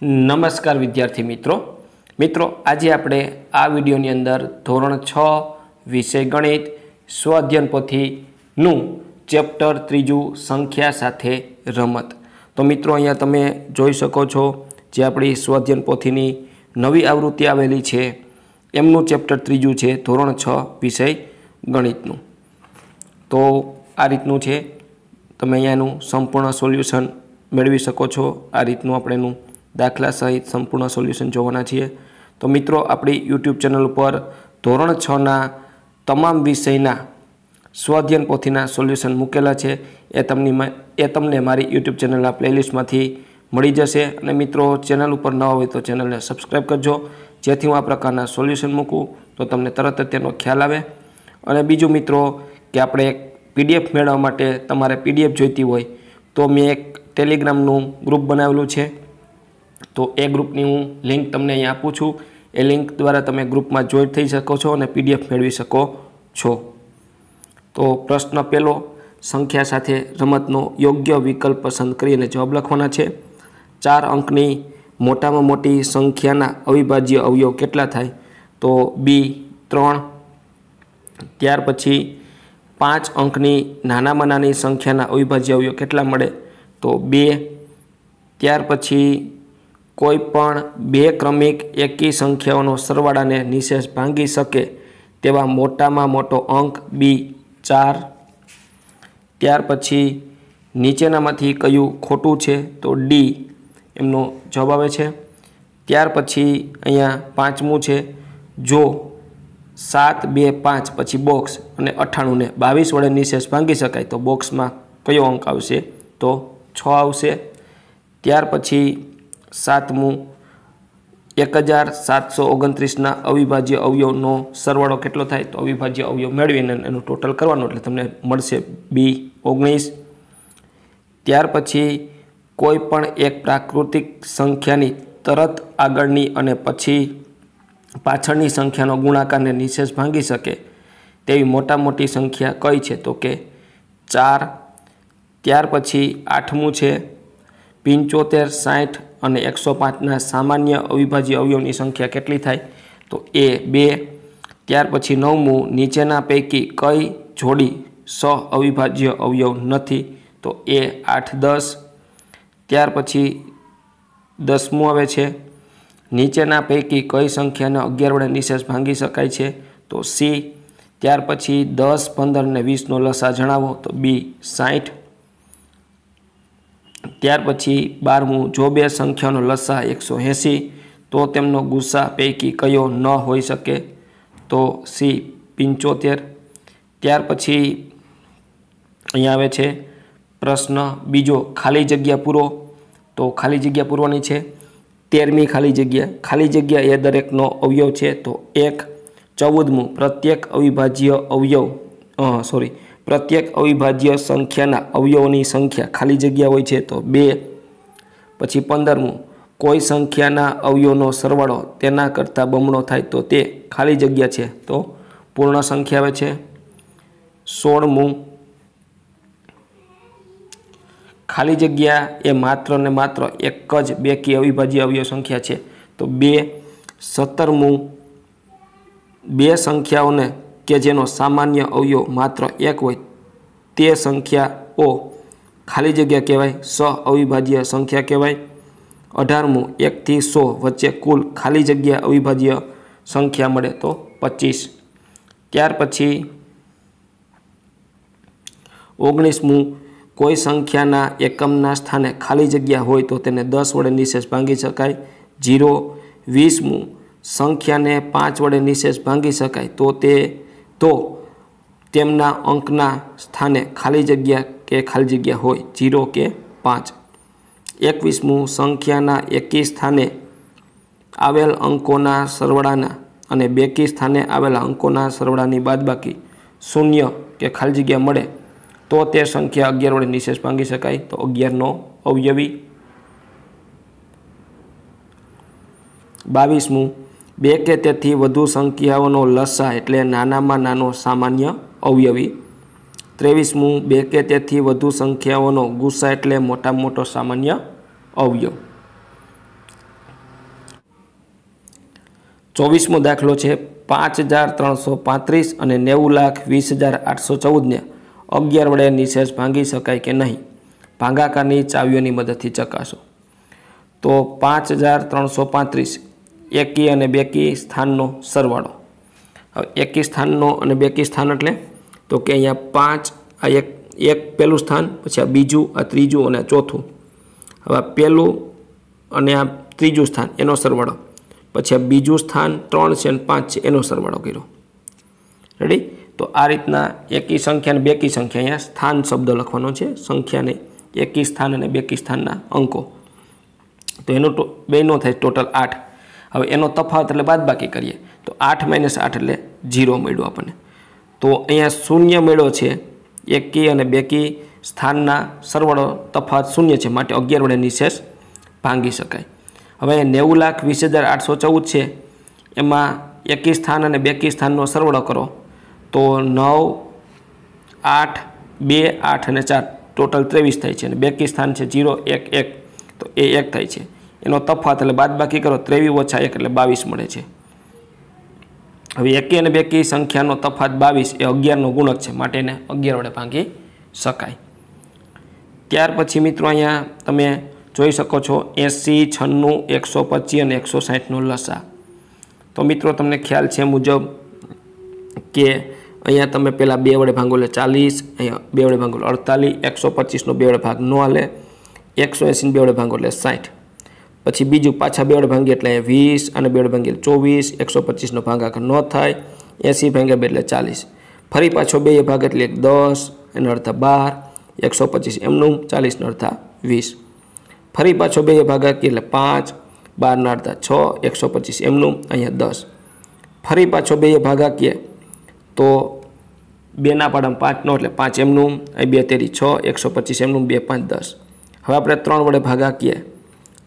નમસ્કાર વિદ્યાર્થી મિત્રો મિત્રો આજે આપણે આ વિડીયોની અંદર ધોરણ છ વિષય ગણિત સ્વાધ્યન પોથીનું ચેપ્ટર ત્રીજું સંખ્યા સાથે રમત તો મિત્રો અહીંયા તમે જોઈ શકો છો જે આપણી સ્વાધ્યન પોથીની નવી આવૃત્તિ આવેલી છે એમનું ચેપ્ટર ત્રીજું છે ધોરણ છ વિષય ગણિતનું તો આ રીતનું છે તમે અહીંયાનું સંપૂર્ણ સોલ્યુશન મેળવી શકો છો આ રીતનું આપણેનું દાખલા સહિત સંપૂર્ણ સોલ્યુશન જોવાના છીએ તો મિત્રો આપણી યુટ્યુબ ચેનલ ઉપર ધોરણ છના તમામ વિષયના સ્વાધ્યન પોથીના સોલ્યુશન મૂકેલા છે એ તમને એ તમને મારી યુટ્યુબ ચેનલના પ્લેલિસ્ટમાંથી મળી જશે અને મિત્રો ચેનલ ઉપર ન હોય તો ચેનલને સબસ્ક્રાઈબ કરજો જેથી હું આ પ્રકારના સોલ્યુશન મૂકું તો તમને તરત જ તેનો ખ્યાલ આવે અને બીજું મિત્રો કે આપણે એક પીડીએફ મેળવવા માટે તમારે પીડીએફ જોઈતી હોય તો મેં એક ટેલિગ્રામનું ગ્રુપ બનાવેલું છે તો એ ગ્રુપની હું લિંક તમને અહીં આપું છું એ લિંક દ્વારા તમે ગ્રુપમાં જોઈન થઈ શકો છો અને પીડીએફ મેળવી શકો છો તો પ્રશ્ન પહેલો સંખ્યા સાથે રમતનો યોગ્ય વિકલ્પ પસંદ કરીને જવાબ લખવાના છે ચાર અંકની મોટામાં મોટી સંખ્યાના અવિભાજ્ય અવયવ કેટલા થાય તો બી ત્રણ ત્યાર પછી પાંચ અંકની નાનામાં નાની સંખ્યાના અવિભાજ્ય અવયવ કેટલા મળે તો બે ત્યાર પછી કોઈ પણ બે ક્રમિક એકી સંખ્યાઓનો સરવાળાને નિશેષ ભાંગી શકે તેવા મોટામાં મોટો અંક બી ચાર ત્યાર પછી નીચેનામાંથી કયું ખોટું છે તો ડી એમનો જવાબ આવે છે ત્યાર પછી અહીંયા પાંચમું છે જો સાત બે પાંચ પછી બોક્સ અને અઠ્ઠાણુંને બાવીસ વડે નિશેષ ભાંગી શકાય તો બોક્સમાં કયો અંક આવશે તો છ આવશે ત્યાર પછી સાતમું એક હજાર સાતસો ઓગણત્રીસના અવિભાજ્ય અવયવનો સરવાળો કેટલો થાય તો અવિભાજ્ય અવયવ મેળવીને એનું ટોટલ કરવાનું એટલે તમને મળશે બી ઓગણીસ ત્યાર પછી કોઈ પણ એક પ્રાકૃતિક સંખ્યાની તરત આગળની અને પછી પાછળની સંખ્યાનો ગુણાકારને નિશેષ ભાંગી શકે તેવી મોટા મોટી સંખ્યા કઈ છે તો કે ચાર ત્યાર પછી આઠમું છે પંચોતેર સાઠ અને એકસો પાંચના સામાન્ય અવિભાજ્ય અવયવની સંખ્યા કેટલી થાય તો એ બે ત્યાર પછી નવમું નીચેના પૈકી કઈ જોડી સ અવિભાજ્ય અવયવ નથી તો એ આઠ દસ ત્યાર પછી દસમું આવે છે નીચેના પૈકી કઈ સંખ્યાને અગિયાર વડે નિશેષ ભાંગી શકાય છે તો સી ત્યાર પછી દસ પંદર અને વીસનો લસા જણાવો તો બી સાઠ ત્યાર પછી બારમું જો બે સંખ્યાનો લસા એકસો એંસી તો તેમનો ગુસ્સા પૈકી કયો ન હોઈ શકે તો સી પંચોતેર ત્યાર પછી અહીંયા આવે છે પ્રશ્ન બીજો ખાલી જગ્યા પૂરો તો ખાલી જગ્યા પૂરવાની છે તેરમી ખાલી જગ્યા ખાલી જગ્યા એ દરેકનો અવયવ છે તો એક ચૌદમું પ્રત્યેક અવિભાજ્ય અવયવ સોરી પ્રત્યેક અવિભાજ્ય સંખ્યાના અવયવોની સંખ્યા ખાલી જગ્યા હોય છે તો બે પછી પંદરમું કોઈ સંખ્યાના અવયવનો સરવાળો તેના કરતાં બમણો થાય તો તે ખાલી જગ્યા છે તો પૂર્ણ સંખ્યા આવે છે સોળમું ખાલી જગ્યા એ માત્ર ને માત્ર એક જ બે કે અવિભાજ્ય અવયવ સંખ્યા છે તો બે સત્તરમું બે સંખ્યાઓને કે જેનો સામાન્ય અવયવ માત્ર એક હોય તે સંખ્યાઓ ખાલી જગ્યા કહેવાય સ અવિભાજ્ય સંખ્યા કહેવાય અઢારમું એકથી સો વચ્ચે કુલ ખાલી જગ્યા અવિભાજ્ય સંખ્યા મળે તો પચીસ ત્યાર પછી ઓગણીસમું કોઈ સંખ્યાના એકમના સ્થાને ખાલી જગ્યા હોય તો તેને દસ વડે નિશેષ ભાંગી શકાય જીરો વીસમું સંખ્યાને પાંચ વડે નિશેષ ભાંગી શકાય તો તે તો તેમના અંકના સ્થાને ખાલી જગ્યા કે ખાલી જગ્યા હોય જીરો કે પાંચ એકવીસમું સંખ્યાના એકી સ્થાને આવેલ અંકોના સરવાળાના અને બેકી સ્થાને આવેલા અંકોના સરવાળાની બાદબાકી શૂન્ય કે ખાલી જગ્યા મળે તો તે સંખ્યા અગિયાર વડે નિશેષ ભાંગી શકાય તો અગિયારનો અવયવી બાવીસમું બે કે તેથી વધુ સંખ્યાઓનો લસા એટલે નાનામાં નાનો સામાન્ય અવયવી ત્રેવીસમું બે કે તેથી વધુ સંખ્યાઓનો ગુસ્સા એટલે મોટામાં મોટો સામાન્ય અવયવ ચોવીસમો દાખલો છે પાંચ હજાર ત્રણસો પાંત્રીસ અને નેવું લાખ વીસ હજાર આઠસો ચૌદને અગિયાર વડે નિશેષ ભાંગી શકાય કે નહીં ભાંગાકારની ચાવીઓની મદદથી ચકાસો તો પાંચ હજાર ત્રણસો પાંત્રીસ એકી અને બેકી સ્થાનનો સરવાળો હવે એકી સ્થાનનો અને બેકી સ્થાન એટલે તો કે અહીંયા પાંચ આ એક એક પહેલું સ્થાન પછી આ બીજું આ ત્રીજું અને ચોથું હવે આ પહેલું અને આ ત્રીજું સ્થાન એનો સરવાળો પછી આ બીજું સ્થાન ત્રણ છે અને પાંચ છે એનો સરવાળો કર્યો રેડી તો આ રીતના એકી સંખ્યા અને બેકી સંખ્યા અહીંયા સ્થાન શબ્દ લખવાનો છે સંખ્યાને એકી સ્થાન અને બેકી સ્થાનના અંકો તો એનો બે નો થાય ટોટલ આઠ હવે એનો તફાવત એટલે બાદબાકી કરીએ તો આઠ માઇનસ આઠ એટલે ઝીરો મળ્યો આપણને તો અહીંયા શૂન્ય મળ્યો છે એક કી અને બે કી સ્થાનના સરવાળો તફાવત શૂન્ય છે માટે અગિયાર વડે નિશેષ ભાંગી શકાય હવે નેવું લાખ વીસ હજાર આઠસો ચૌદ છે એમાં એકી સ્થાન અને બેકી સ્થાનનો સરવાળો કરો તો નવ આઠ બે આઠ અને ચાર ટોટલ ત્રેવીસ થાય છે અને બેકી સ્થાન છે ઝીરો એક એક તો એ એક થાય છે એનો તફાત એટલે બાદબાકી કરો ત્રેવીસ ઓછા એક એટલે બાવીસ મળે છે હવે એકી અને બેકી સંખ્યાનો તફાત બાવીસ એ અગિયારનો ગુણક છે માટે એને અગિયાર વડે ભાંગી શકાય ત્યાર પછી મિત્રો અહીંયા તમે જોઈ શકો છો એંસી છન્નું એકસો પચીસ અને એકસો સાહીઠનો લસા તો મિત્રો તમને ખ્યાલ છે મુજબ કે અહીંયા તમે પહેલાં બે વડે ભાંગો લે ચાલીસ અહીંયા બે વડે ભાંગો અડતાલીસ એકસો પચીસનો બે વડે ભાગ ન લે એકસો એંસીને બે વડે ભાંગો લે સાઠ પછી બીજું પાછા બેડ ભાંગી એટલે વીસ અને બેડ ભાંગી ચોવીસ એકસો પચીસનો ભાંગાકાર ન થાય એંસી ભાંગ્યા બે એટલે ચાલીસ ફરી પાછો બે ભાગ એટલે એક દસ એનો અર્થ બાર એકસો પચીસ એમનું ચાલીસનો અર્થ વીસ ફરી પાછો બે ભાગાકી એટલે પાંચ બારના અડધા છ એકસો પચીસ એમનું અહીંયા દસ ફરી પાછો બે ભાગાકીએ તો બેના પાડામાં પાંચનો એટલે પાંચ એમનું અહીં બે તેરી છ એકસો પચીસ એમનું બે પાંચ દસ હવે આપણે ત્રણ વડે ભાગાકીએ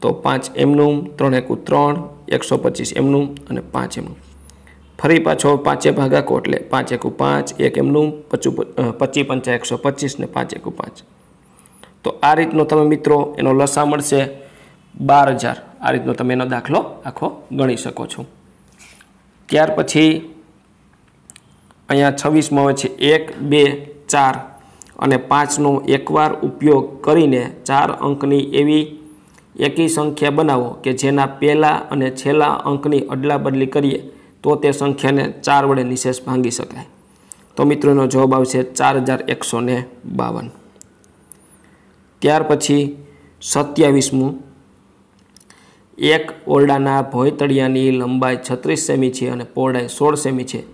તો પાંચ એમનું ત્રણ એકુ ત્રણ એકસો પચીસ એમનું અને પાંચ એમનું ફરી પાછો પાંચે ભાગાકો એટલે પાંચ એકુ પાંચ એક એમનું પચું પચી પંચા એકસો પચીસ ને પાંચ એકુ પાંચ તો આ રીતનો તમે મિત્રો એનો લસા મળશે બાર હજાર આ રીતનો તમે એનો દાખલો આખો ગણી શકો છો ત્યાર પછી અહીંયા છવ્વીસમાં હોય છે એક બે ચાર અને પાંચનો એકવાર ઉપયોગ કરીને ચાર અંકની એવી એકી સંખ્યા બનાવો કે જેના પહેલાં અને છેલ્લા અંકની અદલાબદલી કરીએ તો તે સંખ્યાને ચાર વડે નિશેષ ભાંગી શકાય તો મિત્રોનો જવાબ આવશે ચાર હજાર એકસો ને બાવન ત્યાર પછી સત્યાવીસમું એક ઓરડાના ભોંયતળિયાની લંબાઈ છત્રીસ સેમી છે અને પહોળાઈ સોળ સેમી છે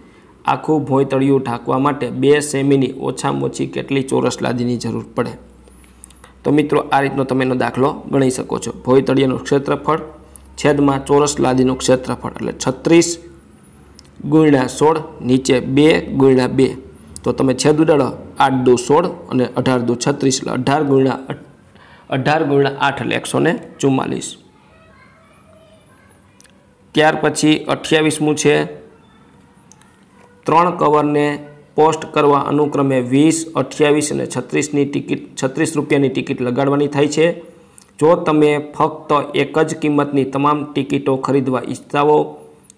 આખું ભોંયતળિયું ઢાંકવા માટે બે સેમીની ઓછામાં ઓછી કેટલી ચોરસ લાદીની જરૂર પડે તો મિત્રો આ રીતનો તમે એનો દાખલો ગણી શકો છો ભોયતળિયાનું ક્ષેત્રફળ છેદમાં ચોરસ લાદીનું ક્ષેત્રફળ એટલે છત્રીસ ગુણ્યા સોળ નીચે બે ગુણ્યા બે તો તમે છેદ ઉડાડો આઠ દુ સોળ અને અઢાર દુ છત્રીસ એટલે અઢાર ગુણ્યા અઢાર ગુણ્યા આઠ એટલે એકસો ને ચુમ્માલીસ ત્યાર પછી અઠ્યાવીસમું છે ત્રણ કવરને પોસ્ટ કરવા અનુક્રમે વીસ અઠ્યાવીસ અને છત્રીસની ટિકિટ છત્રીસ રૂપિયાની ટિકિટ લગાડવાની થાય છે જો તમે ફક્ત એક જ કિંમતની તમામ ટિકિટો ખરીદવા ઈચ્છતા હો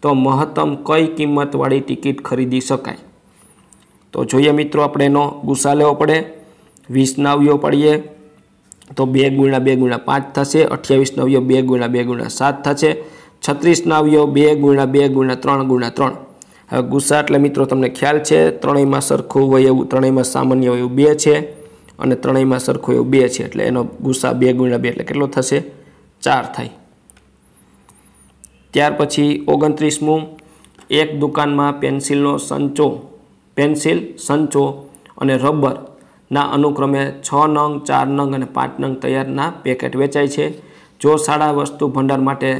તો મહત્તમ કઈ કિંમતવાળી ટિકિટ ખરીદી શકાય તો જોઈએ મિત્રો આપણે એનો ગુસ્સા લેવો પડે વીસ નવ્યો પડીએ તો બે ગુણ્યા બે ગુણ્યા પાંચ થશે અઠ્યાવીસ નવ્યો બે ગુણ્યા બે ગુણ્યા સાત થશે છત્રીસ નવ્યો બે ગુણ્યા બે ગુણ્યા ત્રણ ગુણ્યા ત્રણ ગુસ્સા એટલે મિત્રો તમને ખ્યાલ છે ત્રણેયમાં સરખું હોય એવું ત્રણેયમાં સામાન્ય હોય એવું બે છે અને ત્રણેયમાં સરખું એવું બે છે એટલે એનો ગુસ્સા બે ગુણ્યા બે એટલે કેટલો થશે ચાર થાય ત્યાર પછી ઓગણત્રીસમું એક દુકાનમાં પેન્સિલનો સંચો પેન્સિલ સંચો અને રબરના અનુક્રમે છ નંગ ચાર નંગ અને પાંચ નંગ તૈયારના પેકેટ વેચાય છે જો શાળા વસ્તુ ભંડાર માટે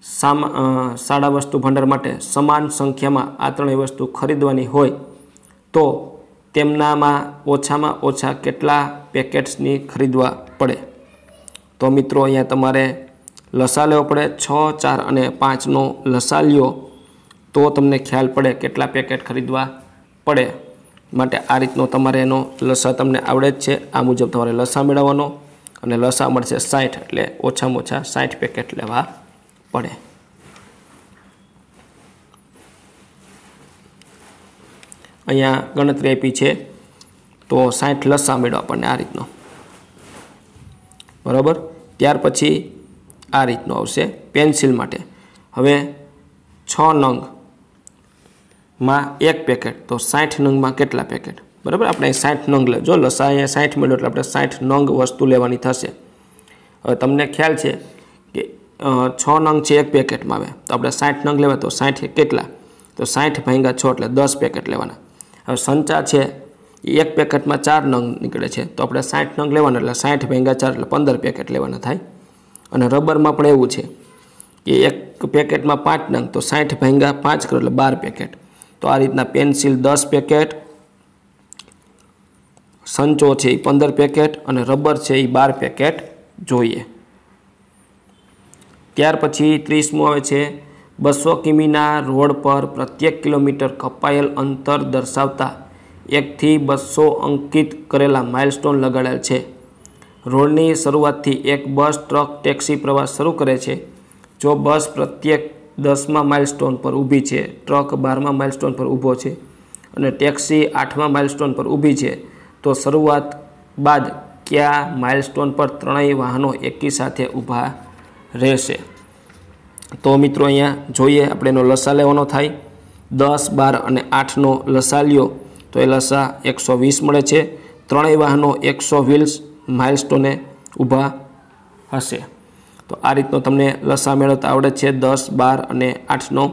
સામા શાળા વસ્તુ ભંડાર માટે સમાન સંખ્યામાં આ ત્રણેય વસ્તુ ખરીદવાની હોય તો તેમનામાં ઓછામાં ઓછા કેટલા પેકેટ્સની ખરીદવા પડે તો મિત્રો અહીંયા તમારે લસા લેવો પડે છ ચાર અને પાંચનો લસા લ્યો તો તમને ખ્યાલ પડે કેટલા પેકેટ ખરીદવા પડે માટે આ રીતનો તમારે એનો લસા તમને આવડે જ છે આ મુજબ તમારે લસા મેળવવાનો અને લસા મળશે સાઠ એટલે ઓછામાં ઓછા સાઠ પેકેટ લેવા પડે અહીંયા ગણતરી આપી છે તો સાઠ લસા મેળવો આપણને આ રીતનો બરાબર ત્યાર પછી આ રીતનો આવશે પેન્સિલ માટે હવે છ નંગમાં એક પેકેટ તો સાઠ નંગમાં કેટલા પેકેટ બરાબર આપણે સાઠ નંગ લે જો લસા અહીંયા સાઠ મળ્યો એટલે આપણે સાઠ નંગ વસ્તુ લેવાની થશે હવે તમને ખ્યાલ છે છ નંગ છે એક પેકેટમાં આવે તો આપણે સાઠ નંગ લેવા તો સાઠ કેટલા તો સાઠ ભાંગા છ એટલે દસ પેકેટ લેવાના હવે સંચા છે એ એક પેકેટમાં ચાર નંગ નીકળે છે તો આપણે સાઠ નંગ લેવાના એટલે સાઠ ભાંગા ચાર એટલે પંદર પેકેટ લેવાના થાય અને રબરમાં પણ એવું છે કે એક પેકેટમાં પાંચ નંગ તો સાઠ ભાંગા પાંચ કરો એટલે બાર પેકેટ તો આ રીતના પેન્સિલ દસ પેકેટ સંચો છે એ પંદર પેકેટ અને રબર છે એ બાર પેકેટ જોઈએ ત્યાર પછી ત્રીસમું આવે છે બસો કિમીના રોડ પર પ્રત્યેક કિલોમીટર કપાયેલ અંતર દર્શાવતા એકથી બસો અંકિત કરેલા માઇલસ્ટોન લગાડેલ છે રોડની શરૂઆતથી એક બસ ટ્રક ટેક્સી પ્રવાસ શરૂ કરે છે જો બસ પ્રત્યેક દસમા માઇલસ્ટોન પર ઊભી છે ટ્રક બારમા માઇલસ્ટોન પર ઊભો છે અને ટેક્સી આઠમા માઇલસ્ટોન પર ઊભી છે તો શરૂઆત બાદ કયા માઇલસ્ટોન પર ત્રણેય વાહનો એકી સાથે ઊભા રહેશે તો મિત્રો અહીંયા જોઈએ આપણે એનો લસા લેવાનો થાય દસ બાર અને આઠનો લસા લ્યો તો એ લસા એકસો વીસ મળે છે ત્રણેય વાહનો એકસો વ્હીલ્સ માઇલસ્ટોને ઊભા હશે તો આ રીતનો તમને લસા મેળવતા આવડે છે દસ બાર અને આઠનો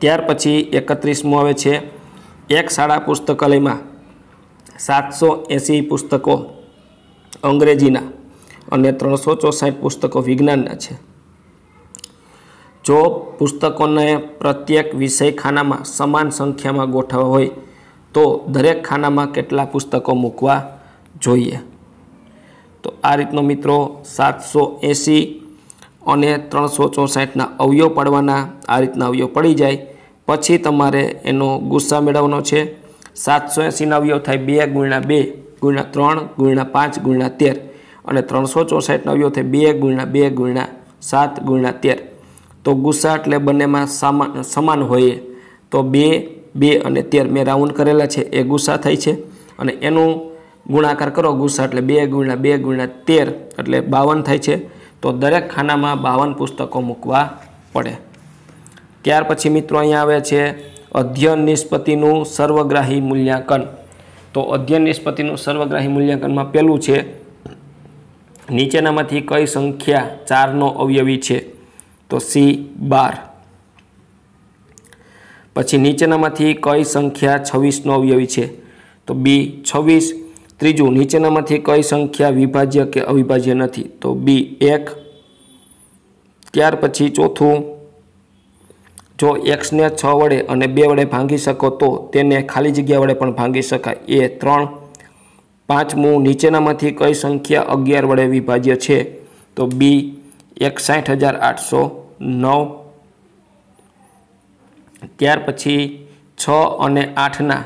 ત્યાર પછી એકત્રીસમું આવે છે એક શાળા પુસ્તકાલયમાં સાતસો એંસી પુસ્તકો અંગ્રેજીના અને ત્રણસો ચોસાઠ પુસ્તકો વિજ્ઞાનના છે જો પુસ્તકોને પ્રત્યેક વિષય ખાનામાં સમાન સંખ્યામાં ગોઠવવા હોય તો દરેક ખાનામાં કેટલા પુસ્તકો મૂકવા જોઈએ તો આ રીતનો મિત્રો સાતસો એંસી અને ત્રણસો ચોસાઠના અવયવ પડવાના આ રીતના અવયવ પડી જાય પછી તમારે એનો ગુસ્સા મેળવવાનો છે સાતસો એંસી નવ્યો થાય બે ગુણ્યા બે ગુણ્યા ત્રણ ગુણ્યા પાંચ ગુણ્યા તેર અને ત્રણસો ચોસઠ નવ્યો થાય બે ગુણ્યા બે ગુણ્યા સાત ગુણ્યા તેર તો ગુસ્સા એટલે બંનેમાં સમાન સમાન હોય તો બે બે અને તેર મેં રાઉન્ડ કરેલા છે એ ગુસ્સા થાય છે અને એનું ગુણાકાર કરો ગુસ્સા એટલે બે ગુણ્યા બે ગુણ્યા તેર એટલે બાવન થાય છે તો દરેક ખાનામાં બાવન પુસ્તકો મૂકવા પડે ત્યાર પછી મિત્રો અહીંયા આવે છે અધ્યયન નિષ્પતિનું સર્વગ્રાહી મૂલ્યાંકન તો અધ્યયન નિષ્પતિનું સર્વગ્રાહી મૂલ્યાંકનમાં પહેલું છે નીચેનામાંથી કઈ સંખ્યા ચારનો અવયવી છે તો સી બાર પછી નીચેનામાંથી કઈ સંખ્યા છવ્વીસનો અવયવી છે તો બી છવ્વીસ ત્રીજું નીચેનામાંથી કઈ સંખ્યા વિભાજ્ય કે અવિભાજ્ય નથી તો બી એક ત્યાર પછી ચોથું જો એક્સને છ વડે અને બે વડે ભાંગી શકો તો તેને ખાલી જગ્યા વડે પણ ભાંગી શકાય એ ત્રણ પાંચમું નીચેનામાંથી કઈ સંખ્યા અગિયાર વડે વિભાજ્ય છે તો બી એકસાઠ હજાર આઠસો નવ ત્યાર પછી છ અને આઠના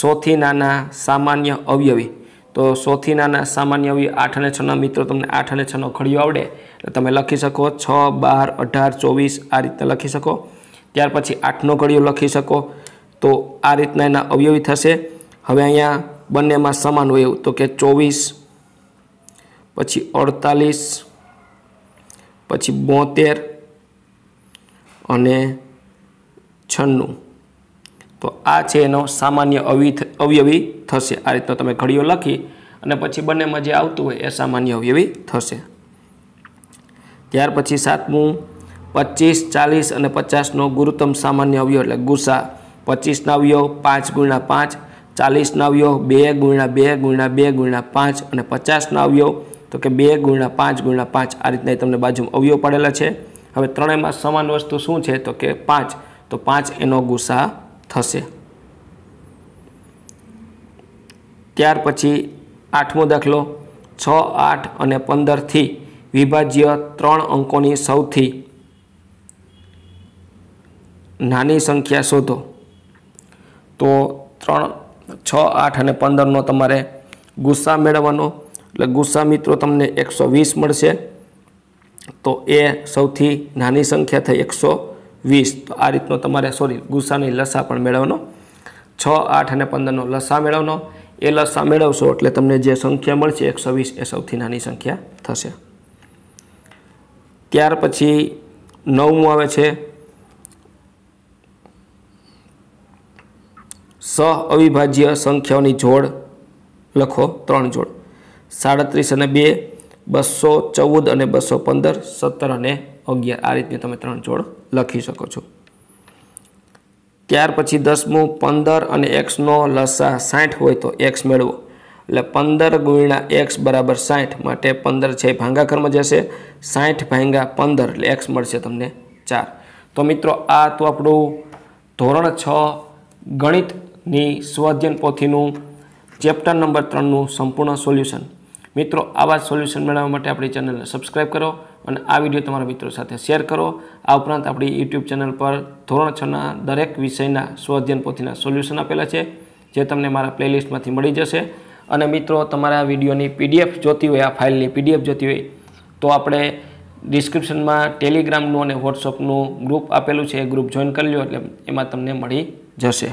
સોથી નાના સામાન્ય અવયવી તો સોથી નાના સામાન્ય અવયવી આઠ અને છના મિત્રો તમને આઠ અને છનો ઘડિયો આવડે એટલે તમે લખી શકો છ બાર અઢાર ચોવીસ આ રીતે લખી શકો ત્યાર પછી આઠનો ઘડિયો લખી શકો તો આ રીતના એના અવયવી થશે હવે અહીંયા બંનેમાં સમાન હોય એવું તો કે ચોવીસ પછી અડતાલીસ પછી બોતેર અને છન્નું તો આ છે એનો સામાન્ય અવયવી થશે આ રીતનો તમે ઘડીઓ લખી અને પછી બંનેમાં જે આવતું હોય એ સામાન્ય અવયવી થશે ત્યાર પછી સાતમું પચીસ ચાલીસ અને પચાસનો ગુરુત્તમ સામાન્ય અવયવ એટલે ગુસા પચીસના અવયવ પાંચ ગુણ્યા પાંચ ચાલીસ અવયવ બે ગુણ્યા બે ગુણ્યા બે ગુણ્યા પાંચ અને પચાસના અવયવ તો કે બે ગુણ્યા પાંચ ગુણ્યા પાંચ આ રીતના તમને બાજુમાં અવયવ પડેલા છે હવે ત્રણેયમાં સમાન વસ્તુ શું છે તો કે પાંચ તો પાંચ એનો ગુસા થશે ત્યાર પછી આઠમો દાખલો છ આઠ અને પંદરથી વિભાજ્ય ત્રણ અંકોની સૌથી નાની સંખ્યા શોધો તો ત્રણ છ આઠ અને પંદરનો તમારે ગુસ્સા મેળવવાનો એટલે ગુસ્સા મિત્રો તમને એકસો વીસ મળશે તો એ સૌથી નાની સંખ્યા થઈ એકસો વીસ તો આ રીતનો તમારે સોરી ગુસ્સાની લસા પણ મેળવવાનો છ આઠ અને પંદરનો લસા મેળવવાનો એ લસા મેળવશો એટલે તમને જે સંખ્યા મળશે એકસો વીસ એ સૌથી નાની સંખ્યા થશે ત્યાર પછી નવમું આવે છે સહ અવિભાજ્ય સંખ્યાઓની જોડ લખો ત્રણ જોડ સાડત્રીસ અને બે બસો ચૌદ અને બસો પંદર સત્તર અને અગિયાર આ રીતની તમે ત્રણ જોડ લખી શકો છો ત્યાર પછી દસમું પંદર અને એક્સનો લસા સાઠ હોય તો એક્સ મેળવો એટલે પંદર ગુણ્યા એક્સ બરાબર સાઠ માટે પંદર છે ભાંગાકરમાં જશે સાઠ ભાંગા પંદર એટલે એક્સ મળશે તમને ચાર તો મિત્રો આ તો આપણું ધોરણ છ ગણિત ની સ્વઅધ્યયન પોથીનું ચેપ્ટર નંબર ત્રણનું સંપૂર્ણ સોલ્યુશન મિત્રો આવા સોલ્યુશન મેળવવા માટે આપણી ચેનલને સબસ્ક્રાઈબ કરો અને આ વિડીયો તમારા મિત્રો સાથે શેર કરો આ ઉપરાંત આપણી યુટ્યુબ ચેનલ પર ધોરણ છના દરેક વિષયના સ્વઅધ્યયન પોથીના સોલ્યુશન આપેલા છે જે તમને મારા પ્લેલિસ્ટમાંથી મળી જશે અને મિત્રો તમારા વિડીયોની પીડીએફ જોતી હોય આ ફાઇલની પીડીએફ જોતી હોય તો આપણે ડિસ્ક્રિપ્શનમાં ટેલિગ્રામનું અને વોટ્સઅપનું ગ્રુપ આપેલું છે એ ગ્રુપ જોઈન કરી લો એટલે એમાં તમને મળી જશે